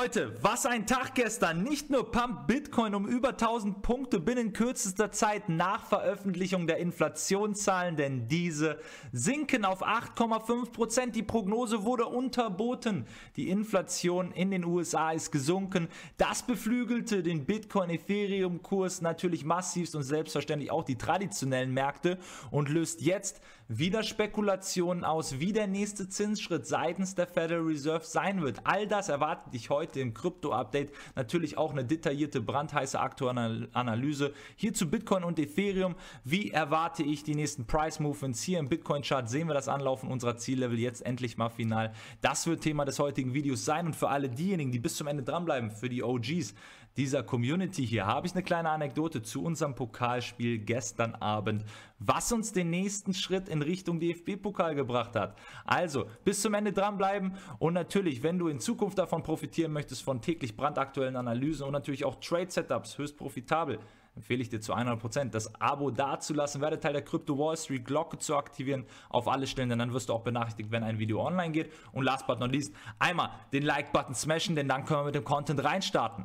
Leute, was ein Tag gestern. Nicht nur pumpt Bitcoin um über 1000 Punkte binnen kürzester Zeit nach Veröffentlichung der Inflationszahlen, denn diese sinken auf 8,5 Prozent. Die Prognose wurde unterboten. Die Inflation in den USA ist gesunken. Das beflügelte den Bitcoin-Ethereum-Kurs natürlich massivst und selbstverständlich auch die traditionellen Märkte und löst jetzt wieder Spekulationen aus, wie der nächste Zinsschritt seitens der Federal Reserve sein wird. All das erwartet dich heute heute im Krypto-Update natürlich auch eine detaillierte brandheiße aktuelle Analyse hier zu Bitcoin und Ethereum. Wie erwarte ich die nächsten Price-Movements hier im Bitcoin-Chart? Sehen wir das Anlaufen unserer Ziellevel jetzt endlich mal final? Das wird Thema des heutigen Videos sein und für alle diejenigen, die bis zum Ende dranbleiben, für die OGs, dieser Community hier habe ich eine kleine Anekdote zu unserem Pokalspiel gestern Abend, was uns den nächsten Schritt in Richtung DFB-Pokal gebracht hat. Also bis zum Ende dranbleiben und natürlich, wenn du in Zukunft davon profitieren möchtest, von täglich brandaktuellen Analysen und natürlich auch Trade-Setups, höchst profitabel, empfehle ich dir zu 100% das Abo dazulassen, werde Teil der Crypto Wall Street Glocke zu aktivieren auf alle Stellen, denn dann wirst du auch benachrichtigt, wenn ein Video online geht. Und last but not least, einmal den Like-Button smashen, denn dann können wir mit dem Content reinstarten.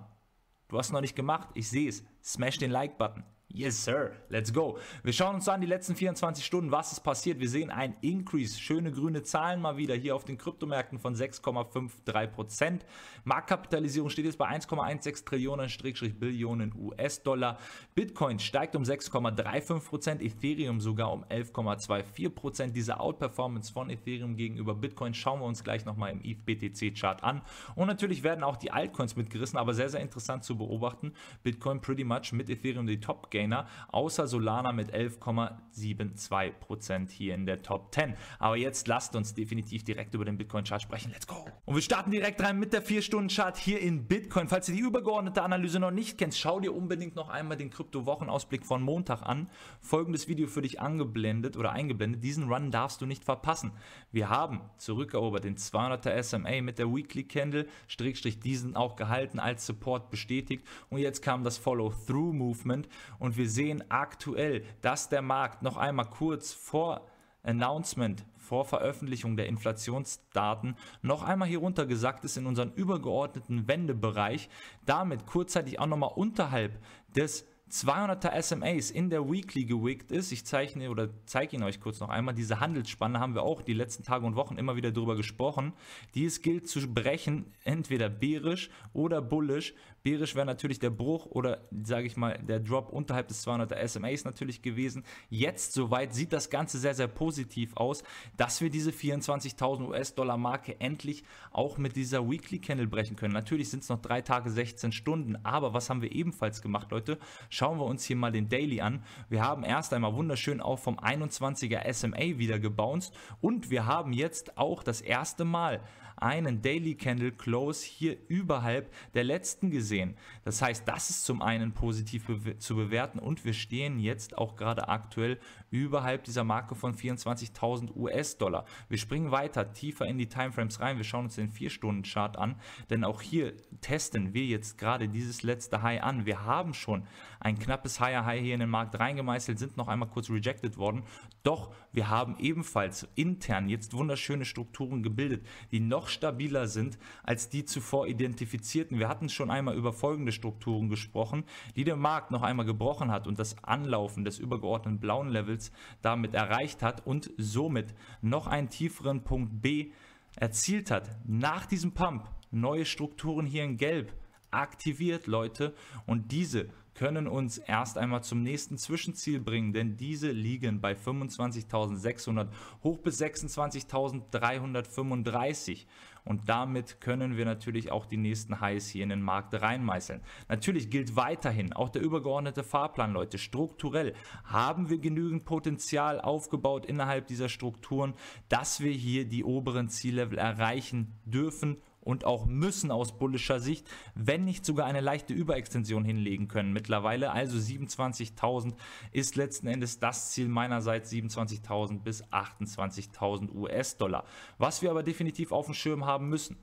Du hast noch nicht gemacht. Ich sehe es. Smash den Like-Button. Yes, sir. Let's go. Wir schauen uns an die letzten 24 Stunden, was ist passiert. Wir sehen ein Increase. Schöne grüne Zahlen mal wieder hier auf den Kryptomärkten von 6,53%. Marktkapitalisierung steht jetzt bei 1,16 Trillionen, Strickstrich Billionen US-Dollar. Bitcoin steigt um 6,35%, Ethereum sogar um 11,24%. Diese Outperformance von Ethereum gegenüber Bitcoin schauen wir uns gleich nochmal im ETH-BTC-Chart an. Und natürlich werden auch die Altcoins mitgerissen, aber sehr, sehr interessant zu beobachten. Bitcoin pretty much mit Ethereum die Top-Game Gainer, außer Solana mit 11,72% hier in der Top 10. Aber jetzt lasst uns definitiv direkt über den Bitcoin-Chart sprechen. Let's go! Und wir starten direkt rein mit der 4-Stunden-Chart hier in Bitcoin. Falls ihr die übergeordnete Analyse noch nicht kennst, schau dir unbedingt noch einmal den Krypto-Wochenausblick von Montag an. Folgendes Video für dich angeblendet oder eingeblendet. Diesen Run darfst du nicht verpassen. Wir haben zurückerobert den 200er SMA mit der Weekly Candle, Strickstrich diesen auch gehalten als Support bestätigt und jetzt kam das Follow-Through-Movement und und wir sehen aktuell, dass der Markt noch einmal kurz vor Announcement, vor Veröffentlichung der Inflationsdaten, noch einmal hier runter gesackt ist in unseren übergeordneten Wendebereich. Damit kurzzeitig auch nochmal unterhalb des 200er SMAs in der Weekly gewickt ist. Ich zeichne oder zeige Ihnen euch kurz noch einmal. Diese Handelsspanne haben wir auch die letzten Tage und Wochen immer wieder darüber gesprochen. Die es gilt zu brechen, entweder bärisch oder bullisch, Bärisch wäre natürlich der Bruch oder, sage ich mal, der Drop unterhalb des 200er SMAs natürlich gewesen. Jetzt soweit sieht das Ganze sehr, sehr positiv aus, dass wir diese 24.000 US-Dollar Marke endlich auch mit dieser Weekly Candle brechen können. Natürlich sind es noch drei Tage, 16 Stunden, aber was haben wir ebenfalls gemacht, Leute? Schauen wir uns hier mal den Daily an. Wir haben erst einmal wunderschön auch vom 21er SMA wieder gebounced und wir haben jetzt auch das erste Mal einen Daily Candle Close hier überhalb der letzten gesehen. Das heißt, das ist zum einen positiv be zu bewerten und wir stehen jetzt auch gerade aktuell überhalb dieser Marke von 24.000 US-Dollar. Wir springen weiter tiefer in die Timeframes rein. Wir schauen uns den 4-Stunden-Chart an, denn auch hier testen wir jetzt gerade dieses letzte High an. Wir haben schon ein knappes Higher High hier in den Markt reingemeißelt, sind noch einmal kurz rejected worden. Doch wir haben ebenfalls intern jetzt wunderschöne Strukturen gebildet, die noch stabiler sind als die zuvor identifizierten. Wir hatten schon einmal über folgende Strukturen gesprochen, die der Markt noch einmal gebrochen hat und das Anlaufen des übergeordneten blauen Levels Handels damit erreicht hat und somit noch einen tieferen Punkt B erzielt hat. Nach diesem Pump neue Strukturen hier in Gelb aktiviert, Leute, und diese können uns erst einmal zum nächsten Zwischenziel bringen, denn diese liegen bei 25.600 hoch bis 26.335. Und damit können wir natürlich auch die nächsten Highs hier in den Markt reinmeißeln. Natürlich gilt weiterhin auch der übergeordnete Fahrplan, Leute. Strukturell haben wir genügend Potenzial aufgebaut innerhalb dieser Strukturen, dass wir hier die oberen Ziellevel erreichen dürfen und auch müssen aus bullischer Sicht, wenn nicht sogar eine leichte Überextension hinlegen können mittlerweile. Also 27.000 ist letzten Endes das Ziel meinerseits 27.000 bis 28.000 US-Dollar. Was wir aber definitiv auf dem Schirm haben müssen.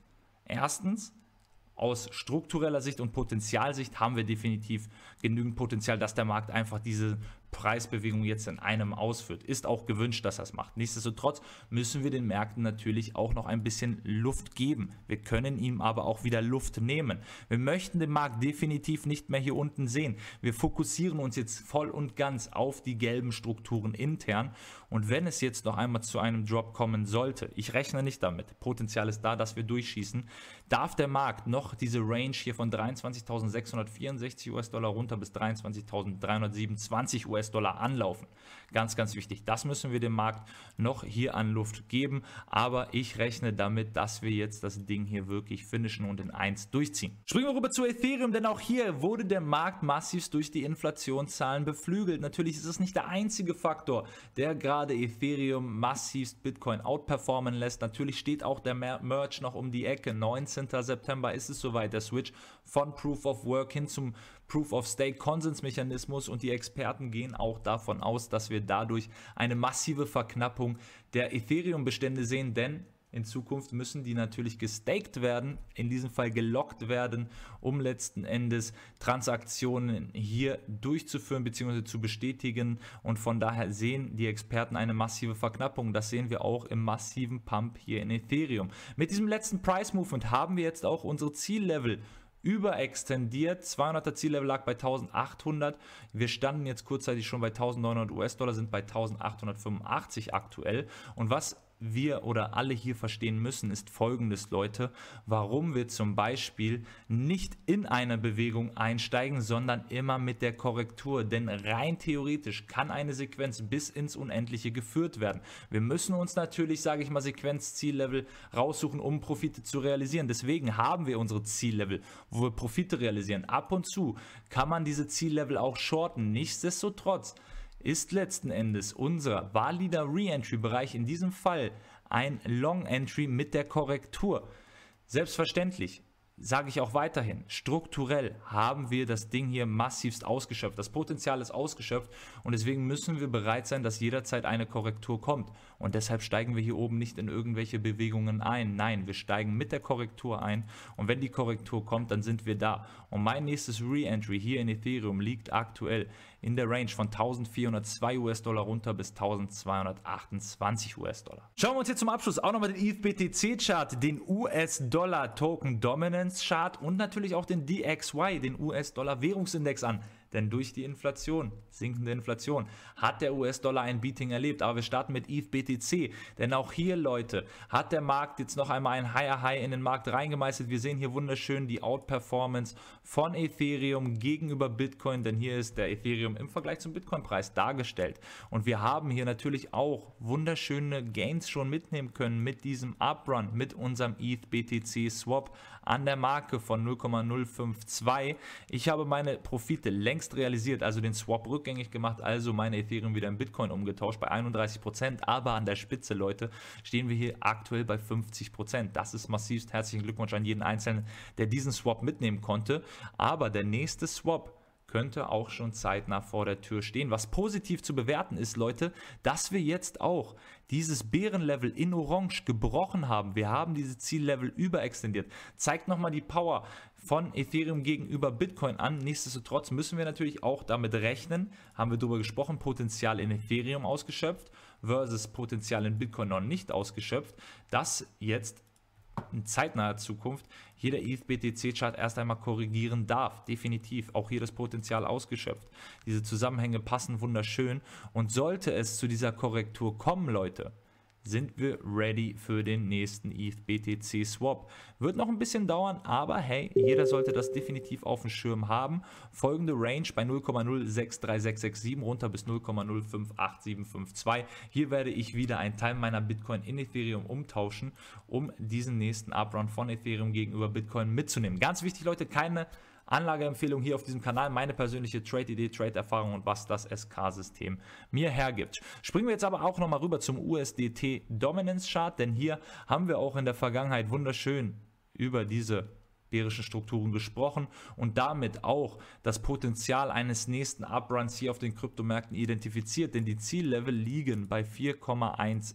Erstens, aus struktureller Sicht und Potenzialsicht haben wir definitiv genügend Potenzial, dass der Markt einfach diese Preisbewegung jetzt in einem ausführt. Ist auch gewünscht, dass er es macht. Nichtsdestotrotz müssen wir den Märkten natürlich auch noch ein bisschen Luft geben. Wir können ihm aber auch wieder Luft nehmen. Wir möchten den Markt definitiv nicht mehr hier unten sehen. Wir fokussieren uns jetzt voll und ganz auf die gelben Strukturen intern. Und wenn es jetzt noch einmal zu einem Drop kommen sollte, ich rechne nicht damit, Potenzial ist da, dass wir durchschießen, darf der Markt noch diese Range hier von 23.664 US-Dollar runter bis 23.327 US-Dollar US-Dollar anlaufen. Ganz, ganz wichtig. Das müssen wir dem Markt noch hier an Luft geben. Aber ich rechne damit, dass wir jetzt das Ding hier wirklich finishen und in 1 durchziehen. Springen wir rüber zu Ethereum, denn auch hier wurde der Markt massiv durch die Inflationszahlen beflügelt. Natürlich ist es nicht der einzige Faktor, der gerade Ethereum massivst Bitcoin outperformen lässt. Natürlich steht auch der Merch noch um die Ecke. 19. September ist es soweit, der Switch von Proof of Work hin zum Proof-of-Stake-Konsensmechanismus und die Experten gehen auch davon aus, dass wir dadurch eine massive Verknappung der Ethereum-Bestände sehen, denn in Zukunft müssen die natürlich gestaked werden, in diesem Fall gelockt werden, um letzten Endes Transaktionen hier durchzuführen bzw. zu bestätigen. Und von daher sehen die Experten eine massive Verknappung. Das sehen wir auch im massiven Pump hier in Ethereum. Mit diesem letzten Price Movement haben wir jetzt auch unsere Ziellevel überextendiert. 200er Ziellevel lag bei 1800. Wir standen jetzt kurzzeitig schon bei 1900 US-Dollar, sind bei 1885 aktuell. Und was wir oder alle hier verstehen müssen, ist folgendes, Leute, warum wir zum Beispiel nicht in eine Bewegung einsteigen, sondern immer mit der Korrektur. Denn rein theoretisch kann eine Sequenz bis ins Unendliche geführt werden. Wir müssen uns natürlich, sage ich mal, Sequenzziellevel raussuchen, um Profite zu realisieren. Deswegen haben wir unsere Ziellevel, wo wir Profite realisieren. Ab und zu kann man diese Ziellevel auch shorten. Nichtsdestotrotz ist letzten Endes unser valider Re-Entry-Bereich in diesem Fall ein Long-Entry mit der Korrektur. Selbstverständlich, sage ich auch weiterhin, strukturell haben wir das Ding hier massivst ausgeschöpft. Das Potenzial ist ausgeschöpft und deswegen müssen wir bereit sein, dass jederzeit eine Korrektur kommt. Und deshalb steigen wir hier oben nicht in irgendwelche Bewegungen ein. Nein, wir steigen mit der Korrektur ein und wenn die Korrektur kommt, dann sind wir da. Und mein nächstes Re-Entry hier in Ethereum liegt aktuell in der Range von 1402 US-Dollar runter bis 1228 US-Dollar. Schauen wir uns jetzt zum Abschluss auch nochmal den ETH BTC Chart, den US-Dollar Token Dominance Finanzchart und natürlich auch den DXY, den US-Dollar-Währungsindex an. Denn durch die Inflation, sinkende Inflation, hat der US-Dollar ein Beating erlebt. Aber wir starten mit ETH BTC. Denn auch hier, Leute, hat der Markt jetzt noch einmal ein Higher High in den Markt reingemeißelt. Wir sehen hier wunderschön die Outperformance von Ethereum gegenüber Bitcoin. Denn hier ist der Ethereum im Vergleich zum Bitcoin-Preis dargestellt. Und wir haben hier natürlich auch wunderschöne Gains schon mitnehmen können mit diesem Uprun, mit unserem ETH BTC Swap an der Marke von 0,052. Ich habe meine Profite längst längst realisiert, also den Swap rückgängig gemacht, also meine Ethereum wieder in Bitcoin umgetauscht bei 31%, Prozent. aber an der Spitze, Leute, stehen wir hier aktuell bei 50%. Prozent. Das ist massivst. Herzlichen Glückwunsch an jeden Einzelnen, der diesen Swap mitnehmen konnte, aber der nächste Swap könnte auch schon zeitnah vor der Tür stehen. Was positiv zu bewerten ist, Leute, dass wir jetzt auch dieses Bärenlevel in Orange gebrochen haben. Wir haben diese Ziellevel überextendiert. Zeigt nochmal die Power von Ethereum gegenüber Bitcoin an. Nichtsdestotrotz müssen wir natürlich auch damit rechnen, haben wir darüber gesprochen, Potenzial in Ethereum ausgeschöpft versus Potenzial in Bitcoin noch nicht ausgeschöpft, dass jetzt in zeitnaher Zukunft jeder ETH-BTC-Chart erst einmal korrigieren darf. Definitiv. Auch hier das Potenzial ausgeschöpft. Diese Zusammenhänge passen wunderschön. Und sollte es zu dieser Korrektur kommen, Leute, sind wir ready für den nächsten ETH BTC Swap. Wird noch ein bisschen dauern, aber hey, jeder sollte das definitiv auf dem Schirm haben. Folgende Range bei 0,063667 runter bis 0,058752. Hier werde ich wieder einen Teil meiner Bitcoin in Ethereum umtauschen, um diesen nächsten Uprun von Ethereum gegenüber Bitcoin mitzunehmen. Ganz wichtig, Leute, keine Anlageempfehlung hier auf diesem Kanal, meine persönliche Trade-Idee, Trade-Erfahrung und was das SK-System mir hergibt. Springen wir jetzt aber auch nochmal rüber zum USDT Dominance Chart, denn hier haben wir auch in der Vergangenheit wunderschön über diese bärischen Strukturen gesprochen und damit auch das Potenzial eines nächsten Upruns hier auf den Kryptomärkten identifiziert, denn die Ziellevel liegen bei 4,1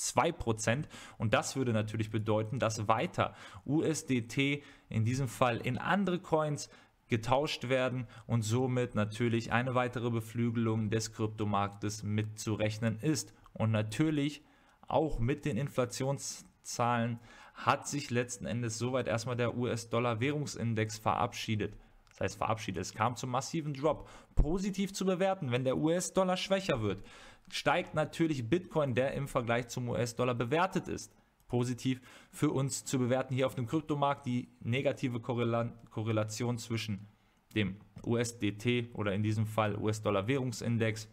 2%. Und das würde natürlich bedeuten, dass weiter USDT in diesem Fall in andere Coins getauscht werden und somit natürlich eine weitere Beflügelung des Kryptomarktes mitzurechnen ist. Und natürlich auch mit den Inflationszahlen hat sich letzten Endes soweit erstmal der US-Dollar-Währungsindex verabschiedet das heißt verabschiedet. Es kam zum massiven Drop. Positiv zu bewerten, wenn der US-Dollar schwächer wird, steigt natürlich Bitcoin, der im Vergleich zum US-Dollar bewertet ist positiv für uns zu bewerten hier auf dem Kryptomarkt. Die negative Korrela Korrelation zwischen dem USDT oder in diesem Fall US-Dollar-Währungsindex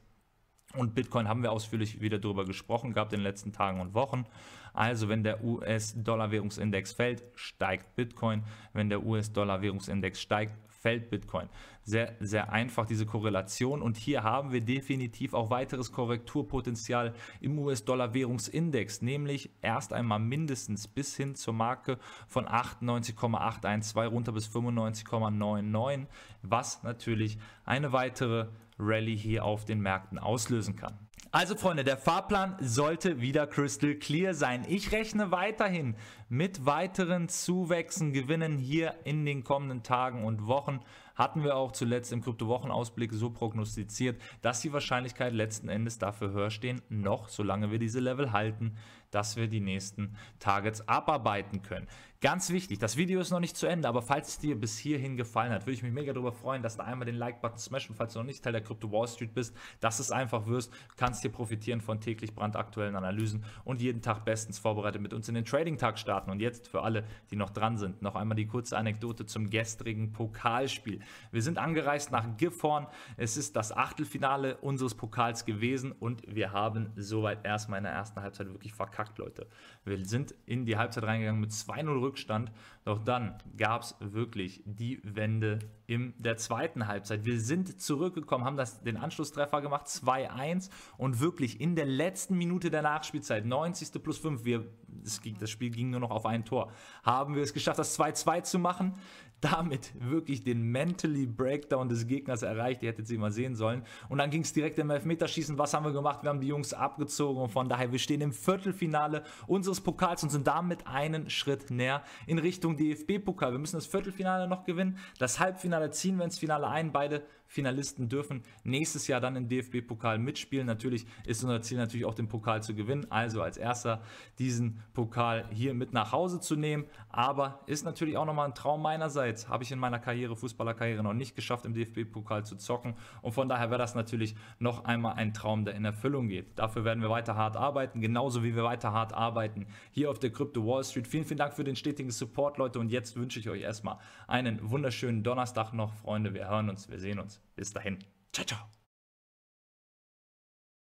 und Bitcoin haben wir ausführlich wieder darüber gesprochen gehabt in den letzten Tagen und Wochen. Also wenn der US-Dollar-Währungsindex fällt, steigt Bitcoin. Wenn der US-Dollar-Währungsindex steigt, fällt Bitcoin. Sehr, sehr einfach diese Korrelation. Und hier haben wir definitiv auch weiteres Korrekturpotenzial im US-Dollar-Währungsindex, nämlich erst einmal mindestens bis hin zur Marke von 98,812 runter bis 95,99, was natürlich eine weitere Rallye hier auf den Märkten auslösen kann. Also Freunde, der Fahrplan sollte wieder crystal clear sein. Ich rechne weiterhin mit weiteren Zuwächsen, Gewinnen hier in den kommenden Tagen und Wochen. Hatten wir auch zuletzt im Kryptowochenausblick so prognostiziert, dass die Wahrscheinlichkeit letzten Endes dafür höher stehen, noch solange wir diese Level halten, dass wir die nächsten Targets abarbeiten können. Ganz wichtig, das Video ist noch nicht zu Ende, aber falls es dir bis hierhin gefallen hat, würde ich mich mega darüber freuen, dass du einmal den Like-Button smashen, falls du noch nicht Teil der Crypto Wall Street bist, dass es einfach wirst, kannst dir profitieren von täglich brandaktuellen Analysen und jeden Tag bestens vorbereitet mit uns in den Trading-Tag starten. Und jetzt für alle, die noch dran sind, noch einmal die kurze Anekdote zum gestrigen Pokalspiel. Wir sind angereist nach Gifhorn, es ist das Achtelfinale unseres Pokals gewesen und wir haben soweit erstmal in der ersten Halbzeit wirklich verkackt, Leute. Wir sind in die Halbzeit reingegangen mit 2-0 Rückstand. Doch dann gab es wirklich die Wende in der zweiten Halbzeit. Wir sind zurückgekommen, haben das, den Anschlusstreffer gemacht, 2-1 und wirklich in der letzten Minute der Nachspielzeit, 90. plus 5, wir, das, das Spiel ging nur noch auf ein Tor, haben wir es geschafft, das 2-2 zu machen damit wirklich den mentally Breakdown des Gegners erreicht. Ihr hättet sie mal sehen sollen. Und dann ging es direkt im Elfmeterschießen. Was haben wir gemacht? Wir haben die Jungs abgezogen und von daher, wir stehen im Viertelfinale unseres Pokals und sind damit einen Schritt näher in Richtung DFB-Pokal. Wir müssen das Viertelfinale noch gewinnen, das Halbfinale ziehen wir ins Finale ein. Beide Finalisten dürfen nächstes Jahr dann im DFB-Pokal mitspielen. Natürlich ist unser Ziel natürlich auch den Pokal zu gewinnen. Also als erster diesen Pokal hier mit nach Hause zu nehmen. Aber ist natürlich auch nochmal ein Traum meinerseits. Habe ich in meiner Karriere, Fußballerkarriere noch nicht geschafft, im DFB-Pokal zu zocken. Und von daher wäre das natürlich noch einmal ein Traum, der in Erfüllung geht. Dafür werden wir weiter hart arbeiten, genauso wie wir weiter hart arbeiten hier auf der Krypto Wall Street. Vielen, vielen Dank für den stetigen Support, Leute. Und jetzt wünsche ich euch erstmal einen wunderschönen Donnerstag noch, Freunde. Wir hören uns, wir sehen uns. Bis dahin. Ciao, ciao.